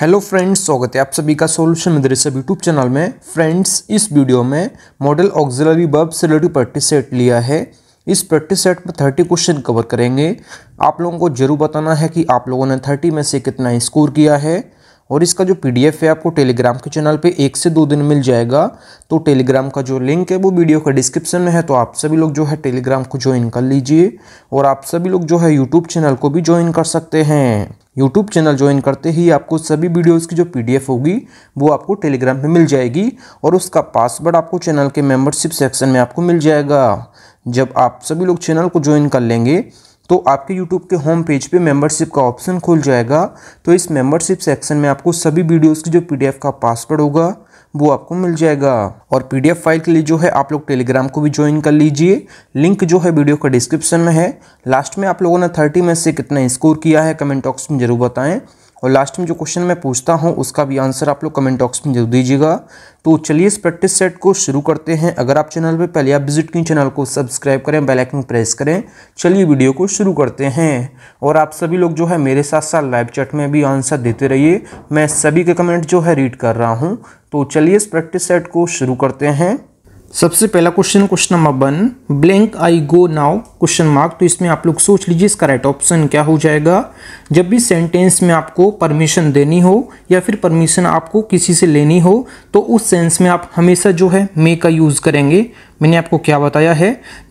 hello friends स्वागत है आप सभी का सॉल्यूशन मदरसा यूट्यूब चैनल में फ्रेंड्स इस वीडियो में मॉडल ऑक्जिलरी बर्ब से रिलेटिव प्रैक्टिस सेट लिया है इस प्रैक्टिस सेट में थर्टी क्वेश्चन कवर करेंगे आप लोगों को जरूर बताना है कि आप लोगों ने थर्टी में से कितना स्कोर किया है और इसका जो पीडीएफ है आपको टेलीग्राम के चैनल पे एक से दो दिन मिल जाएगा तो टेलीग्राम का जो लिंक है वो वीडियो का डिस्क्रिप्शन में है तो आप सभी लोग जो है टेलीग्राम को ज्वाइन कर लीजिए और आप सभी लोग जो है यूट्यूब चैनल को भी ज्वाइन कर सकते हैं यूट्यूब चैनल ज्वाइन करते ही आपको सभी वीडियोस की जो पीडीएफ होगी वो आपको टेलीग्राम पे मिल जाएगी और उसका पासवर्ड आपको चैनल के मेंबरशिप सेक्शन में आपको मिल जाएगा जब आप सभी लोग चैनल को ज्वाइन कर लेंगे तो आपके YouTube के होम पेज पे मेंबरशिप का ऑप्शन खुल जाएगा तो इस मेंबरशिप सेक्शन में आपको सभी वीडियोज़ की जो पी का पासवर्ड होगा वो आपको मिल जाएगा और पीडीएफ फाइल के लिए जो है आप लोग टेलीग्राम को भी ज्वाइन कर लीजिए लिंक जो है वीडियो का डिस्क्रिप्शन में है लास्ट में आप लोगों ने थर्टी में से कितना स्कोर किया है कमेंट बॉक्स में जरूर बताएं और लास्ट में जो क्वेश्चन मैं पूछता हूँ उसका भी आंसर आप लोग कमेंट बॉक्स में जरूर दीजिएगा तो चलिए इस प्रैक्टिस सेट को शुरू करते हैं अगर आप चैनल पर पहले आप विजिट की चैनल को सब्सक्राइब करें बेल आइकन प्रेस करें चलिए वीडियो को शुरू करते हैं और आप सभी लोग जो है मेरे साथ साथ लाइव चैट में भी आंसर देते रहिए मैं सभी के कमेंट जो है रीड कर रहा हूँ तो चलिए इस प्रैक्टिस सेट को शुरू करते हैं सबसे पहला question question number one blank I go now question mark तो इसमें आप लोग सोच लीजिए इसका राइट ऑप्शन क्या हो जाएगा जब भी सेंटेंस में आपको परमिशन देनी हो या फिर परमिशन आपको किसी से लेनी हो तो उस सेंस में आप हमेशा जो है मे का यूज़ करेंगे मैंने आपको क्या बताया है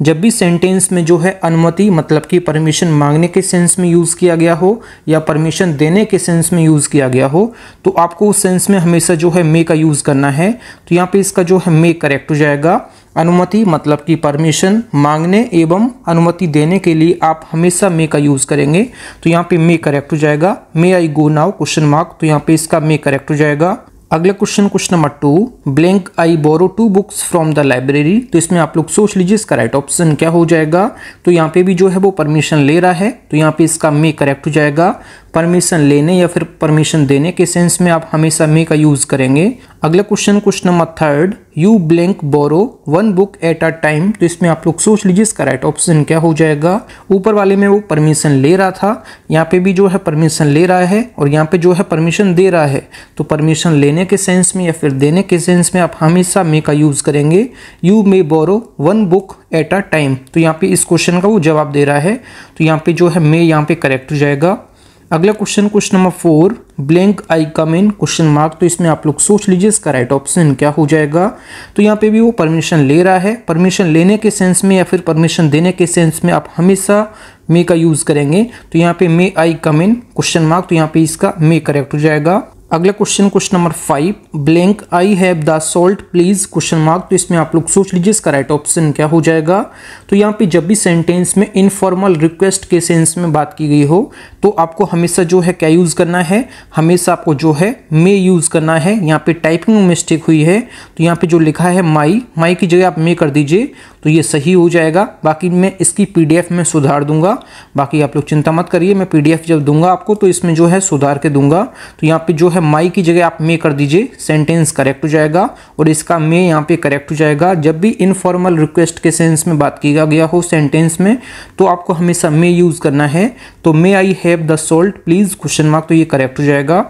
जब भी सेंटेंस में जो है अनुमति मतलब कि परमिशन मांगने के सेंस में यूज़ किया गया हो या परमिशन देने के सेंस में यूज़ किया गया हो तो आपको उस सेंस में हमेशा जो है मे का यूज़ करना है तो यहाँ पे इसका जो है मे करेक्ट हो जाएगा अनुमति मतलब कि परमिशन मांगने एवं अनुमति देने के लिए आप हमेशा मे का यूज़ करेंगे तो यहाँ पे मे करेक्ट हो जाएगा may I go now question mark तो यहाँ पे इसका मे करेक्ट हो जाएगा अगला question question number two blank I borrow two books from the library तो इसमें आप लोग सोच लीजिए इसका राइट ऑप्शन क्या हो जाएगा तो यहाँ पे भी जो है वो परमिशन ले रहा है तो यहाँ पे इसका मे करेक्ट हो जाएगा परमिशन लेने या फिर परमिशन देने के सेंस में आप हमेशा मे का यूज़ करेंगे अगला question question number third you blank borrow one book at a time तो इसमें आप लोग सोच लीजिए इसका राइट ऑप्शन क्या हो जाएगा ऊपर वाले में वो परमिशन ले रहा था यहाँ पे भी जो है परमिशन ले रहा है और यहाँ पे जो है परमिशन दे रहा है तो परमिशन लेने के सेंस में या फिर देने के सेंस में आप हमेशा मे का यूज़ करेंगे you may borrow one book at a time तो यहाँ पे इस क्वेश्चन का वो जवाब दे रहा है तो यहाँ पे जो है मे यहाँ पे करेक्ट हो जाएगा अगला question question number four blank I come in question mark तो इसमें आप लोग सोच लीजिए इसका राइट ऑप्शन क्या हो जाएगा तो यहाँ पे भी वो परमिशन ले रहा है परमिशन लेने के सेंस में या फिर परमिशन देने के सेंस में आप हमेशा मे का यूज़ करेंगे तो यहाँ पे मे आई कम इन क्वेश्चन मार्क तो यहाँ पे इसका मे करेक्ट हो जाएगा अगला question question number five blank I have the salt please question mark तो इसमें आप लोग सोच लीजिए इसका राइट ऑप्शन क्या हो जाएगा तो यहाँ पे जब भी सेंटेंस में इनफॉर्मल रिक्वेस्ट के सेंस में बात की गई हो तो आपको हमेशा जो है क्या यूज़ करना है हमेशा आपको जो है मे यूज़ करना है यहाँ पे टाइपिंग मिस्टेक हुई है तो यहाँ पे जो लिखा है माई माई की जगह आप मे कर दीजिए तो ये सही हो जाएगा बाकी मैं इसकी पीडीएफ में सुधार दूंगा बाकी आप लोग चिंता मत करिए मैं पीडीएफ जब दूंगा आपको तो इसमें जो है सुधार के दूंगा तो यहाँ पे जो है माई की जगह आप मे कर दीजिए सेंटेंस करेक्ट हो जाएगा और इसका मे यहाँ पे करेक्ट हो जाएगा जब भी इनफॉर्मल रिक्वेस्ट के सेंस में बात किया गया हो सेंटेंस में तो आपको हमेशा मे यूज़ करना है तो may I have the salt please question mark तो ये करेक्ट हो जाएगा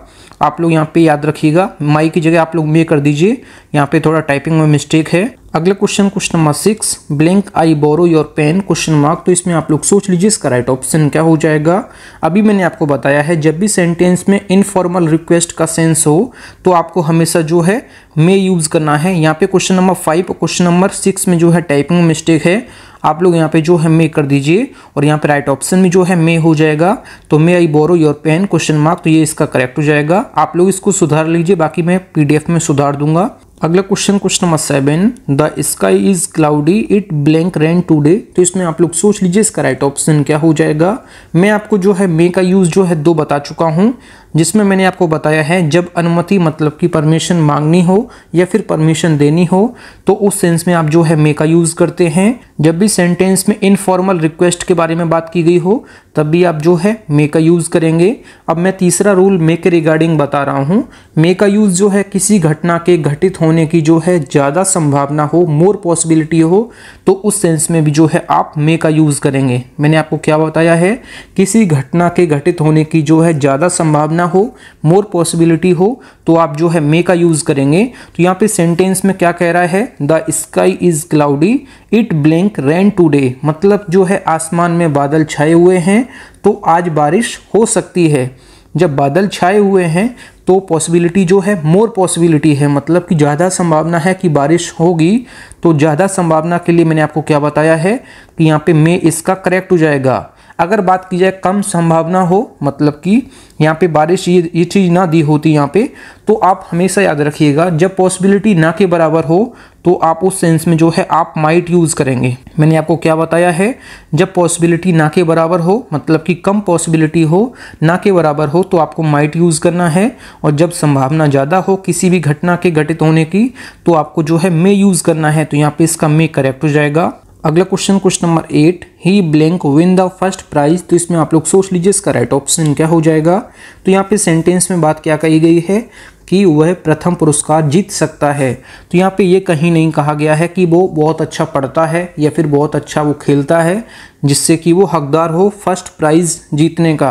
आप लोग यहाँ पे याद रखिएगा माई की जगह आप लोग मे कर दीजिए यहाँ पे थोड़ा टाइपिंग में मिस्टेक है अगला question question number six blank I borrow your pen question mark तो इसमें आप लोग सोच लीजिए इसका राइट ऑप्शन क्या हो जाएगा अभी मैंने आपको बताया है जब भी सेंटेंस में इनफॉर्मल रिक्वेस्ट का सेंस हो तो आपको हमेशा जो है मे यूज़ करना है यहाँ पे क्वेश्चन नंबर फाइव और क्वेश्चन नंबर सिक्स में जो है टाइपिंग मिस्टेक है आप लोग यहाँ पे जो है मे कर दीजिए और यहाँ पे राइट ऑप्शन में जो है मे हो जाएगा तो may I borrow your pen question mark तो ये इसका करेक्ट हो जाएगा आप लोग इसको सुधार लीजिए बाकी मैं पीडीएफ में सुधार दूंगा अगला question question number seven the sky is cloudy it blank rain today तो इसमें आप लोग सोच लीजिए इसका राइट ऑप्शन क्या हो जाएगा मैं आपको जो है मे का यूज जो है दो बता चुका हूँ जिसमें मैंने आपको बताया है जब अनुमति मतलब कि परमिशन मांगनी हो या फिर परमिशन देनी हो तो उस सेंस में आप जो है मे का यूज़ करते हैं जब भी सेंटेंस में इनफॉर्मल रिक्वेस्ट के बारे में बात की गई हो तब भी आप जो है मे का यूज़ करेंगे अब मैं तीसरा रूल मे के रिगार्डिंग बता रहा हूँ मे का यूज़ जो है किसी घटना के घटित होने की जो है ज़्यादा संभावना हो मोर पॉसिबिलिटी हो तो उस सेंस में भी जो है आप मे का यूज़ करेंगे मैंने आपको क्या बताया है किसी घटना के घटित होने की जो है ज़्यादा संभावना हो मोर पॉसिबिलिटी हो तो आप जो है मे का यूज़ करेंगे तो यहाँ पे सेंटेंस में क्या कह रहा है the sky is cloudy it blank rain today मतलब जो है आसमान में बादल छाए हुए हैं तो आज बारिश हो सकती है जब बादल छाए हुए हैं तो पॉसिबिलिटी जो है मोर पॉसिबिलिटी है मतलब कि ज़्यादा संभावना है कि बारिश होगी तो ज़्यादा संभावना के लिए मैंने आपको क्या बताया है कि यहाँ पे मे इसका करेक्ट हो जाएगा अगर बात की जाए कम संभावना हो मतलब कि यहाँ पे बारिश ये ये चीज़ ना दी होती यहाँ पे तो आप हमेशा याद रखिएगा जब पॉसिबिलिटी ना के बराबर हो तो आप उस सेंस में जो है आप माइट यूज़ करेंगे मैंने आपको क्या बताया है जब पॉसिबिलिटी ना के बराबर हो मतलब कि कम पॉसिबिलिटी हो ना के बराबर हो तो आपको माइट यूज़ करना है और जब संभावना ज़्यादा हो किसी भी घटना के घटित होने की तो आपको जो है मे यूज़ करना है तो यहाँ पे इसका मे करेक्ट हो जाएगा अगला question question number eight he blank win the first prize तो इसमें आप लोग सोच लीजिए इसका राइट ऑप्शन क्या हो जाएगा तो यहाँ पे सेंटेंस में बात क्या कही गई है कि वह प्रथम पुरस्कार जीत सकता है तो यहाँ पे ये कहीं नहीं कहा गया है कि वो बहुत अच्छा पढ़ता है या फिर बहुत अच्छा वो खेलता है जिससे कि वो हकदार हो फर्स्ट प्राइज़ जीतने का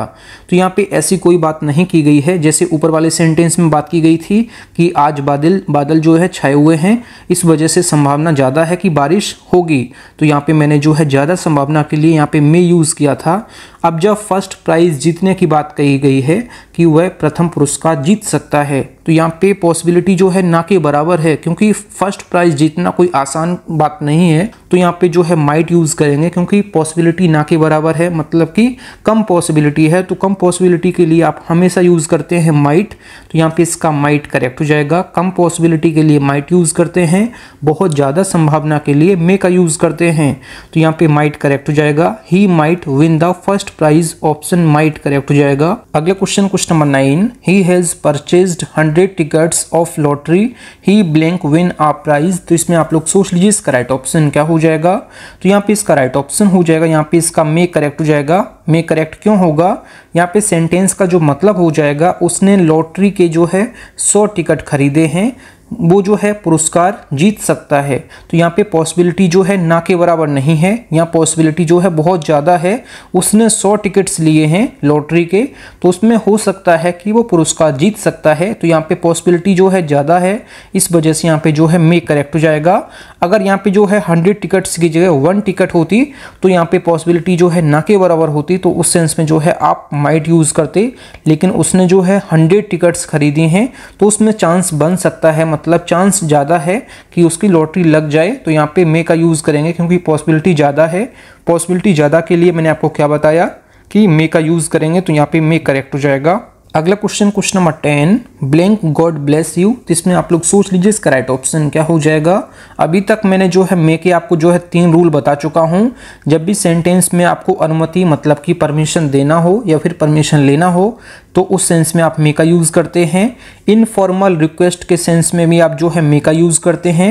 तो यहाँ पे ऐसी कोई बात नहीं की गई है जैसे ऊपर वाले सेंटेंस में बात की गई थी कि आज बादल बादल जो है छाए हुए हैं इस वजह से संभावना ज़्यादा है कि बारिश होगी तो यहाँ पे मैंने जो है ज़्यादा संभावना के लिए यहाँ पे मे यूज़ किया था अब जब फर्स्ट प्राइज़ जीतने की बात कही गई है कि वह प्रथम पुरस्कार जीत सकता है तो यहाँ पे पॉसिबिलिटी जो है ना के बराबर है क्योंकि फर्स्ट प्राइज़ जीतना कोई आसान बात नहीं है तो यहाँ पे जो है माइट यूज़ करेंगे क्योंकि पॉसिबिलिटी ना के बराबर है मतलब कि कम पॉसिबिलिटी है तो कम पॉसिबिलिटी के लिए आप हमेशा यूज़ करते हैं माइट तो यहाँ पे इसका माइट करेक्ट हो जाएगा कम पॉसिबिलिटी के लिए माइट यूज़ करते हैं बहुत ज़्यादा संभावना के लिए मे का यूज़ करते हैं तो यहाँ पे माइट करेक्ट हो जाएगा he might win the first prize option might correct हो जाएगा अगला question question number nine he has purchase hundred tickets of lottery he blank win a prize तो इसमें आप लोग सोच लीजिए इसका राइट ऑप्शन क्या हो जाएगा तो यहाँ पे इसका राइट ऑप्शन हो जाएगा यहाँ पे इसका मे करेक्ट हो जाएगा मे करेक्ट क्यों होगा यहाँ पे सेंटेंस का जो मतलब हो जाएगा उसने लॉटरी के जो है सौ टिकट खरीदे हैं वो जो है पुरस्कार जीत सकता है तो यहाँ पे पॉसिबिलिटी जो है ना के बराबर नहीं है यहाँ पॉसिबिलिटी जो है बहुत ज़्यादा है उसने 100 टिकट्स लिए हैं लॉटरी के तो उसमें हो सकता है कि वो पुरस्कार जीत सकता है तो यहाँ पे पॉसिबिलिटी जो है ज़्यादा है इस वजह से यहाँ पे जो है मे करेक्ट हो जाएगा अगर यहाँ पे जो है हंड्रेड टिकट्स की जगह वन टिकट होती तो यहाँ पे पॉसिबिलिटी जो है ना के बराबर होती तो उस सेंस में जो है आप माइट यूज़ करते लेकिन उसने जो है हंड्रेड टिकट्स खरीदी हैं तो उसमें चांस बन सकता है मतलब चांस ज़्यादा है कि उसकी लॉटरी लग जाए तो यहाँ पे मे का यूज़ करेंगे क्योंकि पॉसिबिलिटी ज़्यादा है पॉसिबिलिटी ज़्यादा के लिए मैंने आपको क्या बताया कि मे का यूज़ करेंगे तो यहाँ पे मे करेक्ट हो जाएगा अगला question question number ten blank God bless you इसमें आप लोग सोच लीजिए इसका राइट ऑप्शन क्या हो जाएगा अभी तक मैंने जो है मैं के आपको जो है तीन रूल बता चुका हूँ जब भी सेंटेंस में आपको अनुमति मतलब कि परमिशन देना हो या फिर परमिशन लेना हो तो उस सेंस में आप मे का यूज़ करते हैं इनफॉर्मल रिक्वेस्ट के सेंस में भी आप जो है मे का यूज़ करते हैं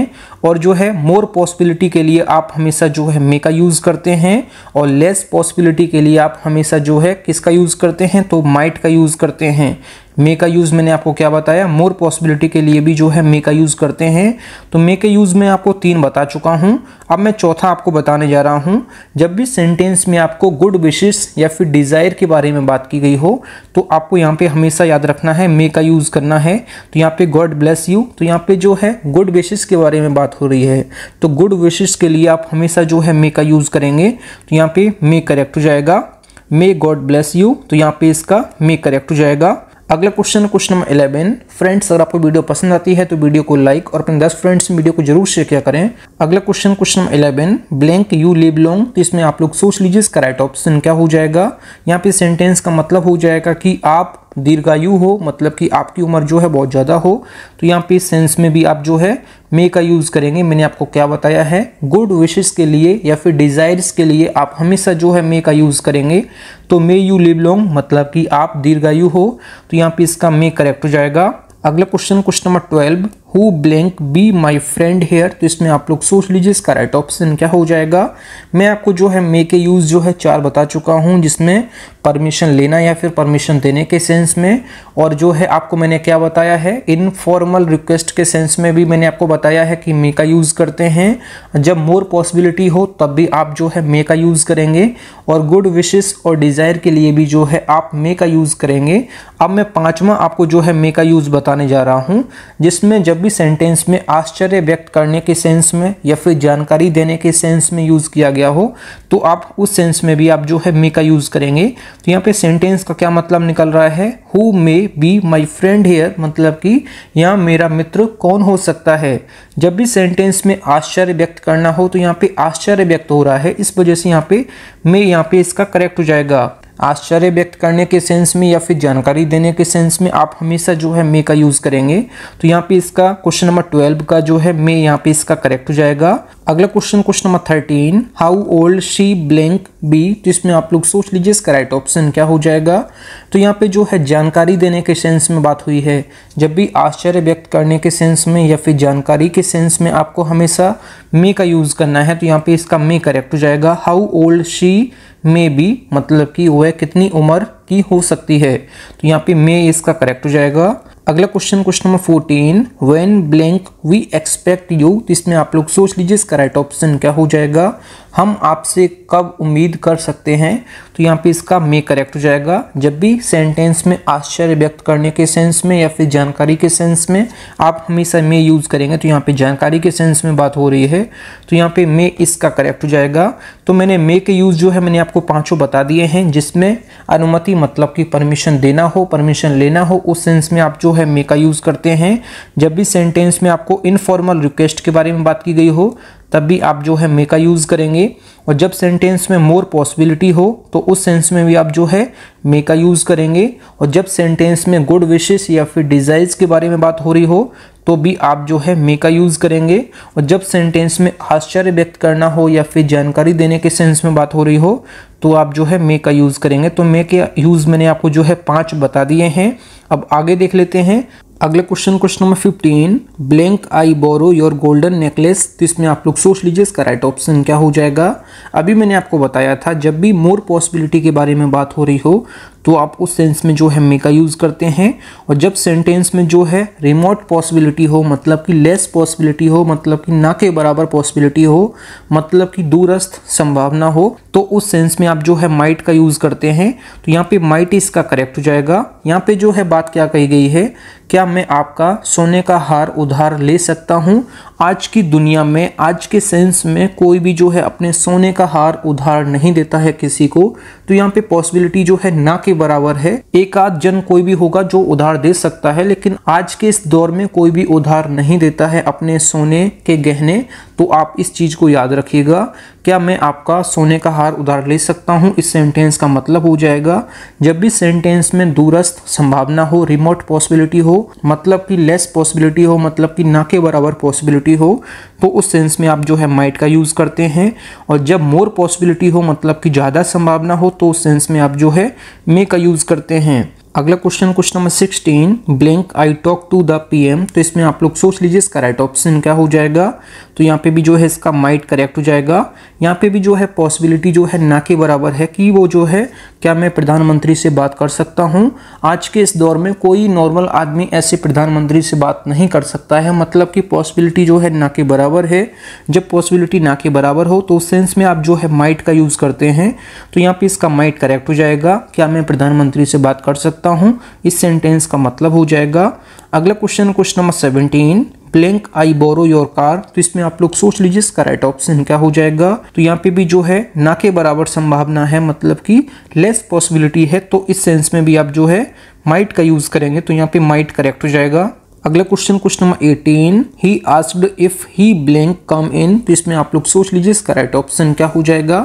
और जो है मोर पॉसिबिलिटी के लिए आप हमेशा जो है मे का यूज़ करते हैं और लेस पॉसिबिलिटी के लिए आप हमेशा जो है किसका यूज़ करते हैं तो माइट का यूज़ करते हैं मे का यूज़ मैंने आपको क्या बताया मोर पॉसिबिलिटी के लिए भी जो है मे का यूज़ करते हैं तो मे के यूज़ में आपको तीन बता चुका हूँ अब मैं चौथा आपको बताने जा रहा हूँ जब भी सेंटेंस में आपको गुड विशेष या फिर डिज़ायर के बारे में बात की गई हो तो आपको यहाँ पे हमेशा याद रखना है मे का यूज़ करना है तो यहाँ पे गॉड ब्लेस यू तो यहाँ पे जो है गुड विशेष के बारे में बात हो रही है तो गुड विशेष के लिए आप हमेशा जो है मे का यूज़ करेंगे तो यहाँ पे मे करेक्ट हो जाएगा मे गॉड ब्लेस यू तो यहाँ पे इसका मे करेक्ट हो जाएगा अगला question question number eleven friends अगर आपको वीडियो पसंद आती है तो वीडियो को लाइक और अपने दस फ्रेंड्स में वीडियो को जरूर शेयर किया करें अगला question question number eleven blank you live long तो इसमें आप लोग सोच लीजिए इसका राइट ऑप्शन क्या हो जाएगा यहाँ पे सेंटेंस का मतलब हो जाएगा कि आप दीर्घायु हो मतलब कि आपकी उम्र जो है बहुत ज़्यादा हो तो यहाँ पे सेंस में भी आप जो है मे का यूज़ करेंगे मैंने आपको क्या बताया है गुड विशेस के लिए या फिर डिज़ायर्स के लिए आप हमेशा जो है मे का यूज़ करेंगे तो मे यू लिव लॉन्ग मतलब कि आप दीर्घायु हो तो यहाँ पे इसका मे करेक्ट हो जाएगा अगला question question number twelve who blank be my friend here तो इसमें आप लोग सोच लीजिए इसका राइट ऑप्शन क्या हो जाएगा मैं आपको जो है मे के यूज़ जो है चार बता चुका हूँ जिसमें परमिशन लेना या फिर परमिशन देने के सेंस में और जो है आपको मैंने क्या बताया है इनफॉर्मल रिक्वेस्ट के सेंस में भी मैंने आपको बताया है कि मे का यूज़ करते हैं जब मोर पॉसिबिलिटी हो तब भी आप जो है मे का यूज़ करेंगे और गुड विशेस और डिज़ायर के लिए भी जो है आप मे का यूज़ करेंगे अब मैं पाँचवा आपको जो है मे का यूज़ बताने जा रहा हूँ जिसमें जब भी सेंटेंस में आश्चर्य व्यक्त करने के सेंस में या फिर जानकारी देने के सेंस में यूज़ किया गया हो तो आप उस सेंस में भी आप जो है मे का यूज़ करेंगे तो यहाँ पे सेंटेंस का क्या मतलब निकल रहा है who may be my friend here मतलब कि यहाँ मेरा मित्र कौन हो सकता है जब भी सेंटेंस में आश्चर्य व्यक्त करना हो तो यहाँ पे आश्चर्य व्यक्त हो रहा है इस वजह से यहाँ पे मे यहाँ पे इसका करेक्ट हो जाएगा आश्चर्य व्यक्त करने के सेंस में या फिर जानकारी देने के सेंस में आप हमेशा जो है मे का यूज़ करेंगे तो यहाँ पे इसका क्वेश्चन नंबर ट्वेल्व का जो है मे यहाँ पे इसका करेक्ट हो जाएगा अगला question question number thirteen how old she blank be तो इसमें आप लोग सोच लीजिए इसका राइट ऑप्शन क्या हो जाएगा तो यहाँ पे जो है जानकारी देने के सेंस में बात हुई है जब भी आश्चर्य व्यक्त करने के सेंस में या फिर जानकारी के सेंस में आपको हमेशा मे का यूज़ करना है तो यहाँ पे इसका मे करेक्ट हो जाएगा how old she may be मतलब कि वह कितनी उम्र की हो सकती है तो यहाँ पे मे इसका करेक्ट हो जाएगा अगला question question number fourteen when blank we expect you इसमें आप लोग सोच लीजिए इसका राइट ऑप्शन क्या हो जाएगा हम आपसे कब उम्मीद कर सकते हैं तो यहाँ पे इसका मे करेक्ट हो जाएगा जब भी सेंटेंस में आश्चर्य व्यक्त करने के सेंस में या फिर जानकारी के सेंस में आप हमेशा मे यूज़ करेंगे तो यहाँ पे जानकारी के सेंस में बात हो रही है तो यहाँ पे मे इसका करेक्ट हो जाएगा तो मैंने मे के यूज़ जो है मैंने आपको पाँचों बता दिए हैं जिसमें अनुमति मतलब कि परमिशन देना हो परमिशन लेना हो उस सेंस में आप जो है मे का यूज़ करते हैं जब भी सेंटेंस में आपको इनफॉर्मल रिक्वेस्ट के बारे में बात की गई हो तब भी आप जो है मे का यूज़ करेंगे और जब सेंटेंस में मोर पॉसिबिलिटी हो तो उस सेंस में भी आप जो है मे का यूज़ करेंगे और जब सेंटेंस में गुड विशेस या फिर डिजाइज के बारे में बात हो रही हो तो भी आप जो है मे का यूज़ करेंगे और जब सेंटेंस में आश्चर्य व्यक्त करना हो या फिर जानकारी देने के सेंस में बात हो रही हो तो आप जो है मे का यूज़ करेंगे तो मे के यूज़ मैंने आपको जो है पाँच बता दिए हैं अब आगे देख लेते हैं अगले question question number fifteen blank I borrow your golden necklace तो इसमें आप लोग सोच लीजिए इसका राइट ऑप्शन क्या हो जाएगा अभी मैंने आपको बताया था जब भी मोर पॉसिबिलिटी के बारे में बात हो रही हो तो आप उस सेंस में जो है मे का यूज़ करते हैं और जब सेंटेंस में जो है रिमोट पॉसिबिलिटी हो मतलब कि लेस पॉसिबिलिटी हो मतलब कि ना के बराबर पॉसिबिलिटी हो मतलब कि दूरस्थ संभावना हो तो उस सेंस में आप जो है माइट का यूज़ करते हैं तो यहाँ पे माइट इसका करेक्ट हो जाएगा यहाँ पे जो है बात क्या कही गई है क्या मैं आपका सोने का हार उधार ले सकता हूँ आज की दुनिया में आज के सेंस में कोई भी जो है अपने सोने का हार उधार नहीं देता है किसी को तो यहाँ पे पॉसिबिलिटी जो है ना के बराबर है एक आध जन कोई भी होगा जो उधार दे सकता है लेकिन आज के इस दौर में कोई भी उधार नहीं देता है अपने सोने के गहने तो आप इस चीज को याद रखिएगा क्या मैं आपका सोने का हार उधार ले सकता हूँ इस सेंटेंस का मतलब हो जाएगा जब भी सेंटेंस में दूरस्थ संभावना हो रिमोट पॉसिबिलिटी हो मतलब कि लेस पॉसिबिलिटी हो मतलब कि ना के बराबर पॉसिबिलिटी हो तो उस सेंस में आप जो है माइट का यूज़ करते हैं और जब मोर पॉसिबिलिटी हो मतलब कि ज़्यादा संभावना हो तो उस सेंस में आप जो है मे का यूज़ करते हैं अगला question question number sixteen blank I talk to the PM तो इसमें आप लोग सोच लीजिए इसका राइट ऑप्शन क्या हो जाएगा तो यहाँ पे भी जो है इसका माइट करेक्ट हो जाएगा यहाँ पे भी जो है पॉसिबिलिटी जो है ना के बराबर है कि वो जो है क्या मैं प्रधानमंत्री से बात कर सकता हूँ आज के इस दौर में कोई नॉर्मल आदमी ऐसे प्रधानमंत्री से बात नहीं कर सकता है मतलब कि पॉसिबिलिटी जो है ना के बराबर है जब पॉसिबिलिटी ना के बराबर हो तो उस सेंस में आप जो है माइट का यूज़ करते हैं तो यहाँ पर इसका माइट करेक्ट हो जाएगा क्या मैं प्रधानमंत्री से बात कर सकता सकता हूँ इस सेंटेंस का मतलब हो जाएगा अगला question question number seventeen blank I borrow your car तो इसमें आप लोग सोच लीजिए इसका राइट ऑप्शन क्या हो जाएगा तो यहाँ पे भी जो है ना के बराबर संभावना है मतलब कि लेस पॉसिबिलिटी है तो इस सेंस में भी आप जो है माइट का यूज़ करेंगे तो यहाँ पे माइट करेक्ट हो जाएगा अगला question question number eighteen he asked if he blank come in तो इसमें आप लोग सोच लीजिए इसका राइट ऑप्शन क्या हो जाएगा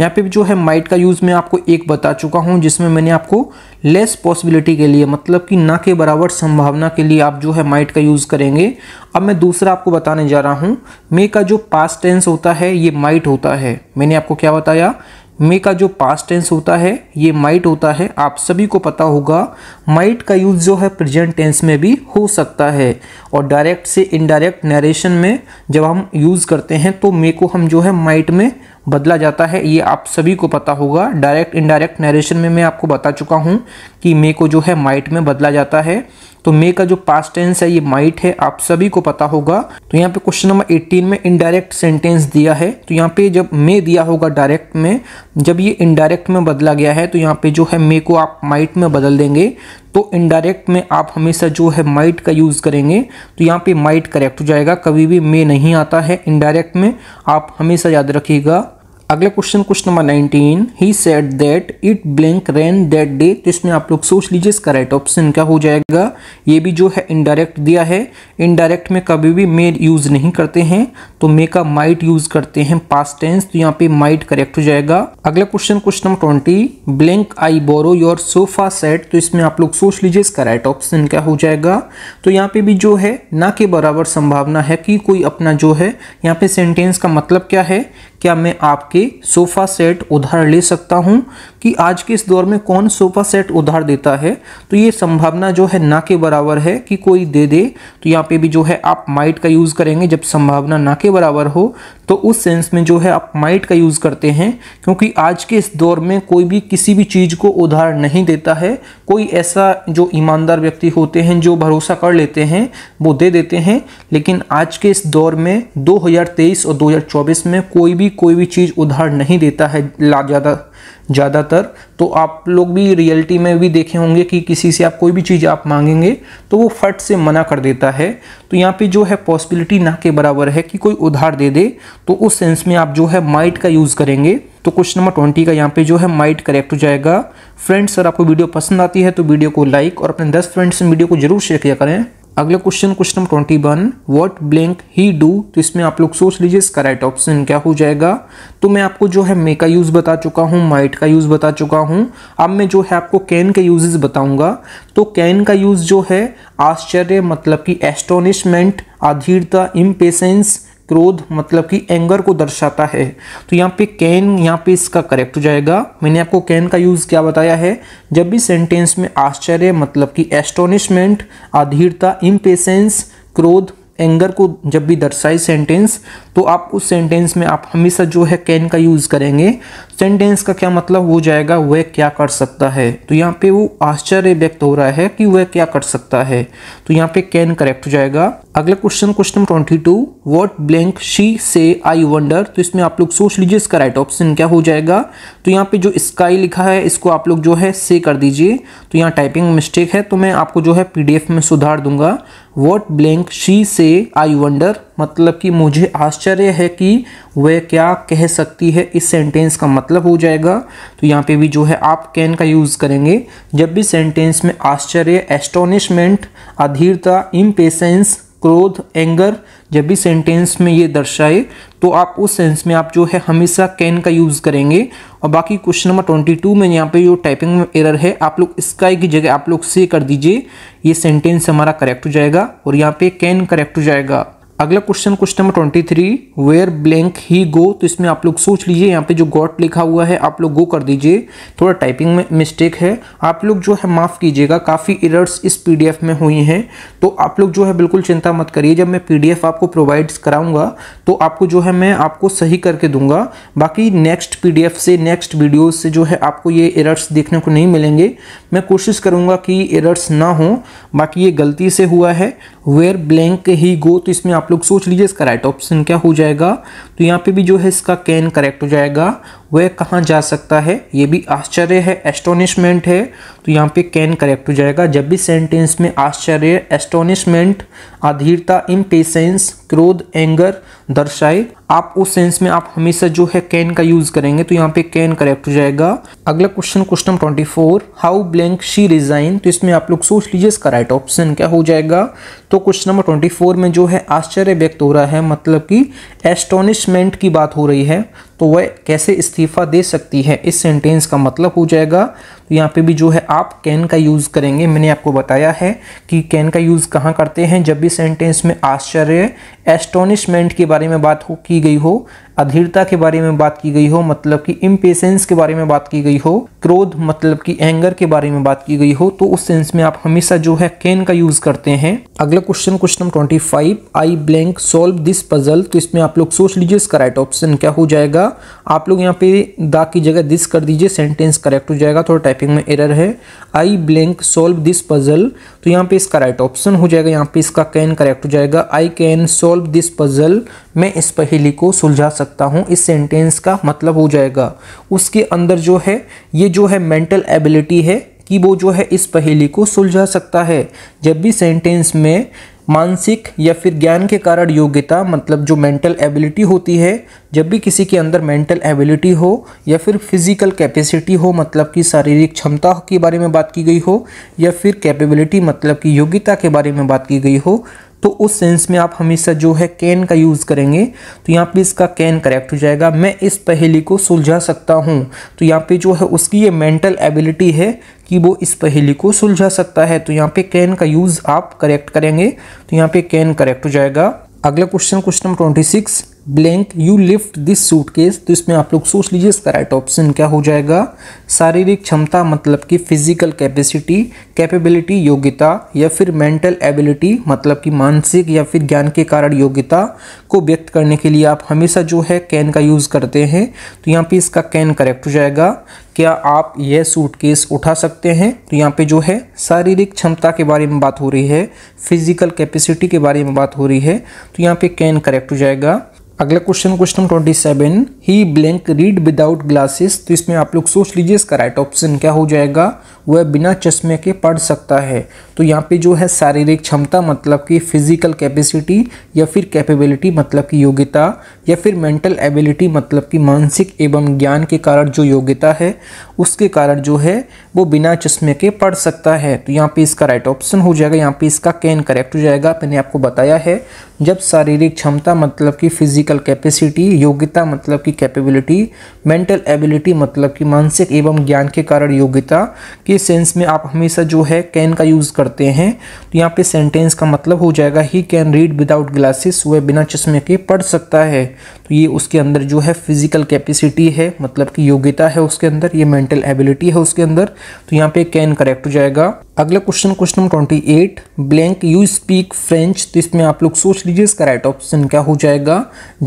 यहाँ पे जो है माइट का यूज़ मैं आपको एक बता चुका हूँ जिसमें मैंने आपको लेस पॉसिबिलिटी के लिए मतलब कि ना के बराबर संभावना के लिए आप जो है माइट का यूज़ करेंगे अब मैं दूसरा आपको बताने जा रहा हूँ मे का जो पास्ट टेंस होता है ये माइट होता है मैंने आपको क्या बताया मे का जो पास्ट टेंस होता है ये माइट होता है आप सभी को पता होगा माइट का यूज़ जो है प्रेजेंट टेंस में भी हो सकता है और डायरेक्ट से इनडायरेक्ट नरेशन में जब हम यूज़ करते हैं तो मे को हम जो है माइट में बदला जाता है ये आप सभी को पता होगा डायरेक्ट इनडायरेक्ट नरेशन में मैं आपको बता चुका हूँ कि मे को जो है माइट में बदला जाता है तो मे का जो पास्ट टेंस है ये माइट है आप सभी को पता होगा तो यहाँ पे क्वेश्चन नंबर 18 में इनडायरेक्ट सेंटेंस दिया है तो यहाँ पे जब मे दिया होगा डायरेक्ट में जब ये इनडायरेक्ट में बदला गया है तो यहाँ पे जो है मे को आप माइट में बदल देंगे तो इनडायरेक्ट में आप हमेशा जो है माइट का यूज़ करेंगे तो यहाँ पे माइट करेक्ट हो जाएगा कभी भी मे नहीं आता है इनडायरेक्ट में आप हमेशा याद रखिएगा अगला question question number 19 he said that it blank rain that day तो इसमें आप लोग सोच लीजिए इसका राइट ऑप्शन क्या हो जाएगा ये भी जो है इनडायरेक्ट दिया है इनडायरेक्ट में कभी भी मेड यूज़ नहीं करते हैं तो मे का माइट यूज करते हैं पास्ट टेंस तो यहाँ पे माइट करेक्ट हो जाएगा अगला question question number twenty blank I borrow your sofa set तो इसमें आप लोग सोच लीजिए इसका राइट ऑप्शन क्या हो जाएगा तो यहाँ पे भी जो है ना के बराबर संभावना है कि कोई अपना जो है यहाँ पे सेंटेंस का मतलब क्या है क्या मैं आपके सोफा सेट उधार ले सकता हूँ कि आज के इस दौर में कौन सोफा सेट उधार देता है तो ये संभावना जो है ना के बराबर है कि कोई दे दे तो यहाँ पे भी जो है आप माइट का यूज़ करेंगे जब संभावना ना के बराबर हो तो उस सेंस में जो है आप माइट का यूज़ करते हैं क्योंकि आज के इस दौर में कोई भी किसी भी चीज़ को उधार नहीं देता है कोई ऐसा जो ईमानदार व्यक्ति होते हैं जो भरोसा कर लेते हैं वो दे देते हैं लेकिन आज के इस दौर में 2023 और 2024 में कोई भी कोई भी चीज़ उधार नहीं देता है ज़्यादा ज़्यादातर तो आप लोग भी रियलिटी में भी देखे होंगे कि किसी से आप कोई भी चीज़ आप मांगेंगे तो वो फट से मना कर देता है तो यहाँ पे जो है पॉसिबिलिटी ना के बराबर है कि कोई उधार दे दे तो उस सेंस में आप जो है माइट का यूज़ करेंगे तो क्वेश्चन नंबर ट्वेंटी का यहाँ पे जो है माइट करेक्ट हो जाएगा फ्रेंड्स अगर आपको वीडियो पसंद आती है तो वीडियो को लाइक और अपने दस फ्रेंड्स से वीडियो को जरूर शेयर किया करें अगला question question number twenty one what blank he do तो इसमें आप लोग सोच लीजिए इसका राइट ऑप्शन क्या हो जाएगा तो मैं आपको जो है मे का यूज़ बता चुका हूँ माइट का यूज़ बता चुका हूँ अब मैं जो है आपको कैन के यूजेस बताऊंगा तो कैन का यूज़ जो है आश्चर्य मतलब कि एस्टोनिशमेंट अधीरता इम्पेशेंस क्रोध मतलब कि एंगर को दर्शाता है तो यहाँ पे कैन यहाँ पे इसका करेक्ट हो जाएगा मैंने आपको कैन का यूज़ क्या बताया है जब भी सेंटेंस में आश्चर्य मतलब कि एस्टोनिशमेंट अधीरता इम्पेशेंस क्रोध एंगर को जब भी दर्शाए सेंटेंस तो आप उस सेंटेंस में आप हमेशा जो है कैन का यूज़ करेंगे सेंटेंस का क्या मतलब हो जाएगा वह क्या कर सकता है तो यहाँ पे वो आश्चर्य व्यक्त हो रहा है कि वह क्या कर सकता है तो यहाँ पे कैन करेक्ट हो जाएगा अगला question question number twenty two what blank she say I wonder तो इसमें आप लोग सोच लीजिए इसका राइट ऑप्शन क्या हो जाएगा तो यहाँ पे जो स्काई लिखा है इसको आप लोग जो है से कर दीजिए तो यहाँ टाइपिंग मिस्टेक है तो मैं आपको जो है पीडीएफ में सुधार दूंगा what blank she say I wonder मतलब कि मुझे आश्चर्य है कि वह क्या कह सकती है इस सेंटेंस का मतलब हो जाएगा तो यहाँ पे भी जो है आप कैन का यूज़ करेंगे जब भी सेंटेंस में आश्चर्य एस्टोनिशमेंट अधीरता इम्पेशेंस क्रोध एंगर जब भी सेंटेंस में ये दर्शाए तो आप उस सेंस में आप जो है हमेशा कैन का यूज़ करेंगे और बाकी क्वेश्चन नंबर ट्वेंटी टू में यहाँ पे जो टाइपिंग में एरर है आप लोग स्काई की जगह आप लोग से कर दीजिए ये सेंटेंस हमारा करेक्ट हो जाएगा और यहाँ पे कैन करेक्ट हो जाएगा अगला question question number twenty three where blank he go तो इसमें आप लोग सोच लीजिए यहाँ पे जो गॉट लिखा हुआ है आप लोग गो कर दीजिए थोड़ा टाइपिंग में मिस्टेक है आप लोग जो है माफ़ कीजिएगा काफ़ी इरर्स इस पीडीएफ में हुई हैं तो आप लोग जो है बिल्कुल चिंता मत करिए जब मैं पीडीएफ आपको प्रोवाइड कराऊंगा तो आपको जो है मैं आपको सही करके दूंगा बाकी नेक्स्ट पी से नेक्स्ट वीडियो से जो है आपको ये एरर्स देखने को नहीं मिलेंगे मैं कोशिश करूँगा कि एरर्स ना हों बाकी ये गलती से हुआ है वेयर ब्लैंक ही गो तो इसमें आप लोग सोच लीजिए इसका राइट ऑप्शन क्या हो जाएगा तो यहाँ पे भी जो है इसका कैन करेक्ट हो जाएगा वह कहाँ जा सकता है ये भी आश्चर्य है एस्टोनिशमेंट है तो यहाँ पे कैन करेक्ट हो जाएगा जब भी सेंटेंस में आश्चर्य एस्टोनिशमेंट अधीरता इम्पेशेंस क्रोध एंगर दर्शाए आप उस सेंस में आप हमेशा जो है कैन का यूज करेंगे तो यहाँ पे कैन करेक्ट हो जाएगा अगला question question twenty four how blank she resign तो इसमें आप लोग सोच लीजिए इसका राइट ऑप्शन क्या हो जाएगा तो क्वेश्चन नंबर ट्वेंटी फोर में जो है आश्चर्य व्यक्त हो रहा है मतलब कि एस्टोनिशमेंट की बात हो रही है तो वह कैसे इस्तीफ़ा दे सकती है इस सेंटेंस का मतलब हो जाएगा तो यहाँ पे भी जो है आप कैन का यूज़ करेंगे मैंने आपको बताया है कि कैन का यूज़ कहाँ करते हैं जब भी सेंटेंस में आश्चर्य एस्टोनिशमेंट के बारे में बात हो की गई हो अधीरता के बारे में बात की गई हो मतलब कि इम्पेशेंस के बारे में बात की गई हो क्रोध मतलब कि एंगर के बारे में बात की गई हो तो उस सेंस में आप हमेशा जो है कैन का यूज़ करते हैं अगला question question number twenty five I blank solve this puzzle तो इसमें आप लोग सोच लीजिए इसका राइट ऑप्शन क्या हो जाएगा आप लोग यहाँ पे दा की जगह दिस कर दीजिए सेंटेंस करेक्ट हो जाएगा थोड़ा टाइप राइटिंग में एरर है I blank solve this puzzle तो यहाँ पे इसका राइट ऑप्शन हो जाएगा यहाँ पे इसका कैन करेक्ट हो जाएगा I can solve this puzzle मैं इस पहेली को सुलझा सकता हूँ इस सेंटेंस का मतलब हो जाएगा उसके अंदर जो है ये जो है मेंटल एबिलिटी है कि वो जो है इस पहेली को सुलझा सकता है जब भी सेंटेंस में मानसिक या फिर ज्ञान के कारण योग्यता मतलब जो मेंटल एबिलिटी होती है जब भी किसी के अंदर मेंटल एबिलिटी हो या फिर फिजिकल कैपेसिटी हो मतलब कि शारीरिक क्षमता के बारे में बात की गई हो या फिर कैपेबिलिटी मतलब कि योग्यता के बारे में बात की गई हो तो उस सेंस में आप हमेशा जो है कैन का यूज़ करेंगे तो यहाँ पे इसका कैन करेक्ट हो जाएगा मैं इस पहेली को सुलझा सकता हूँ तो यहाँ पे जो है उसकी ये मेंटल एबिलिटी है कि वो इस पहेली को सुलझा सकता है तो यहाँ पे कैन का यूज़ आप करेक्ट करेंगे तो यहाँ पे कैन करेक्ट हो जाएगा अगला question question number twenty six blank you lift this suitcase तो इसमें आप लोग सोच लीजिए इसका राइट ऑप्शन क्या हो जाएगा शारीरिक क्षमता मतलब कि फिजिकल कैपेसिटी कैपेबिलिटी योग्यता या फिर मेंटल एबिलिटी मतलब कि मानसिक या फिर ज्ञान के कारण योग्यता को व्यक्त करने के लिए आप हमेशा जो है कैन का यूज़ करते हैं तो यहाँ पे इसका कैन करेक्ट हो जाएगा क्या आप यह सूटकेस उठा सकते हैं तो यहाँ पे जो है शारीरिक क्षमता के बारे में बात हो रही है फिजिकल कैपेसिटी के बारे में बात हो रही है तो यहाँ पे कैन करेक्ट हो जाएगा अगला question question twenty seven he blank read without glasses तो इसमें आप लोग सोच लीजिए इसका राइट ऑप्शन क्या हो जाएगा वह बिना चश्मे के पढ़ सकता है तो यहाँ पे जो है शारीरिक क्षमता मतलब कि फिजिकल कैपेसिटी या फिर कैपेबिलिटी मतलब कि योग्यता या फिर मेंटल एबिलिटी मतलब कि मानसिक एवं ज्ञान के कारण जो योग्यता है उसके कारण जो है वो बिना चश्मे के पढ़ सकता है तो यहाँ पे इसका राइट ऑप्शन हो जाएगा यहाँ पे इसका कैन करेक्ट हो जाएगा मैंने आपको बताया है जब शारीरिक क्षमता मतलब कि फिजिकल फिजिकल कैपेसिटी योग्यता मतलब कि कैपेबिलिटी मेंटल एबिलिटी मतलब कि मानसिक एवं ज्ञान के कारण योग्यता के सेंस में आप हमेशा जो है कैन का यूज़ करते हैं तो यहाँ पे सेंटेंस का मतलब हो जाएगा he can read without glasses वह बिना चश्मे के पढ़ सकता है तो ये उसके अंदर जो है फिजिकल कैपेसिटी है मतलब कि योग्यता है उसके अंदर ये मेंटल एबिलिटी है उसके अंदर तो यहाँ पे कैन करेक्ट हो जाएगा अगला question question number twenty eight blank you speak French तो इसमें आप लोग सोच लीजिए इसका राइट ऑप्शन क्या हो जाएगा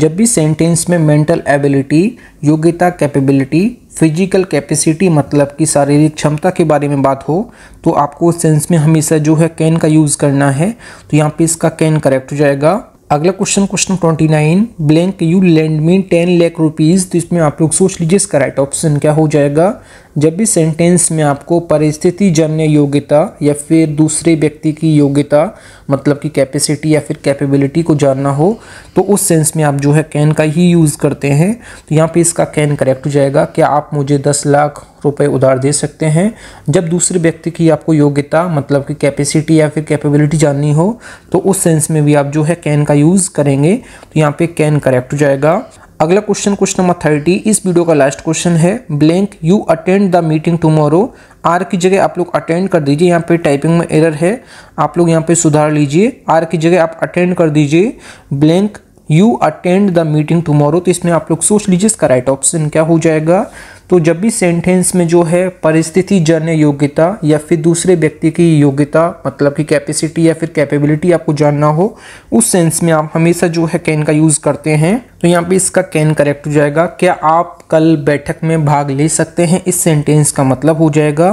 जब भी सेंटेंस में मेंटल एबिलिटी योग्यता कैपेबिलिटी फिजिकल कैपेसिटी मतलब कि शारीरिक क्षमता के बारे में बात हो तो आपको उस सेंस में हमेशा जो है कैन का यूज़ करना है तो यहाँ पर इसका कैन करेक्ट हो जाएगा अगला question question twenty nine blank you lend me ten lakh rupees तो इसमें आप लोग सोच लीजिए इसका राइट ऑप्शन क्या हो जाएगा जब भी सेंटेंस में आपको परिस्थिति जन्य योग्यता या फिर दूसरे व्यक्ति की योग्यता मतलब कि कैपेसिटी या फिर कैपेबिलिटी को जानना हो तो उस सेंस में आप जो है कैन का ही यूज़ करते हैं तो यहाँ पे इसका कैन करेक्ट हो जाएगा क्या आप मुझे दस लाख रुपए उधार दे सकते हैं जब दूसरे व्यक्ति की आपको योग्यता मतलब कि कैपेसिटी या फिर कैपेबिलिटी जाननी हो तो उस सेंस में भी आप जो है कैन का यूज़ करेंगे तो यहाँ पर कैन करेक्ट हो जाएगा अगला क्वेश्चन क्वेश्चन नंबर थर्टी इस वीडियो का लास्ट क्वेश्चन है blank you attend the meeting tomorrow आर की जगह आप लोग अटेंड कर दीजिए यहाँ पे टाइपिंग में एरर है आप लोग यहाँ पे सुधार लीजिए आर की जगह आप अटेंड कर दीजिए blank you attend the meeting tomorrow तो इसमें आप लोग सोच लीजिए इसका राइट ऑप्शन क्या हो जाएगा तो जब भी सेंटेंस में जो है परिस्थिति जन्य योग्यता या फिर दूसरे व्यक्ति की योग्यता मतलब कि कैपेसिटी या फिर कैपेबिलिटी आपको जानना हो उस सेंस में आप हमेशा जो है कैन का यूज़ करते हैं तो यहाँ पे इसका कैन करेक्ट हो जाएगा क्या आप कल बैठक में भाग ले सकते हैं इस सेंटेंस का मतलब हो जाएगा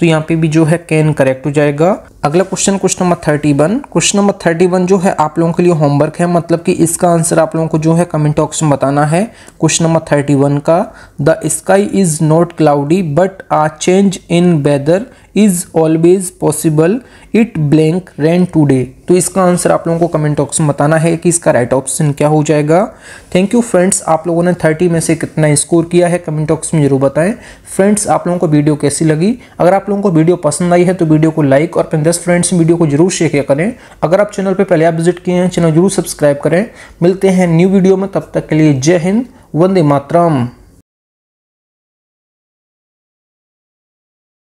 तो यहाँ पे भी जो है कैन करेक्ट हो जाएगा अगला question question number thirty one question number thirty one जो है आप लोगों के लिए होमवर्क है मतलब कि इसका आंसर आप लोगों को जो है कमेंट बॉक्स में बताना है क्वेश्चन नंबर थर्टी वन का the sky is not cloudy but a change in weather is always possible it blank rain today तो इसका आंसर आप लोगों को कमेंट बॉक्स में बताना है कि इसका राइट ऑप्शन क्या हो जाएगा थैंक यू फ्रेंड्स आप लोगों ने थर्टी में से कितना स्कोर किया है कमेंट बॉक्स में जरूर बताएं फ्रेंड्स आप लोगों को वीडियो कैसी लगी अगर आप लोगों को वीडियो पसंद आई है तो वीडियो को लाइक और अपने दस फ्रेंड्स वीडियो को जरूर शेयर करें अगर आप चैनल पर पहले आप विजिट किए हैं चैनल जरूर सब्सक्राइब करें मिलते हैं न्यू वीडियो में तब तक के लिए जय हिंद वंदे मातरम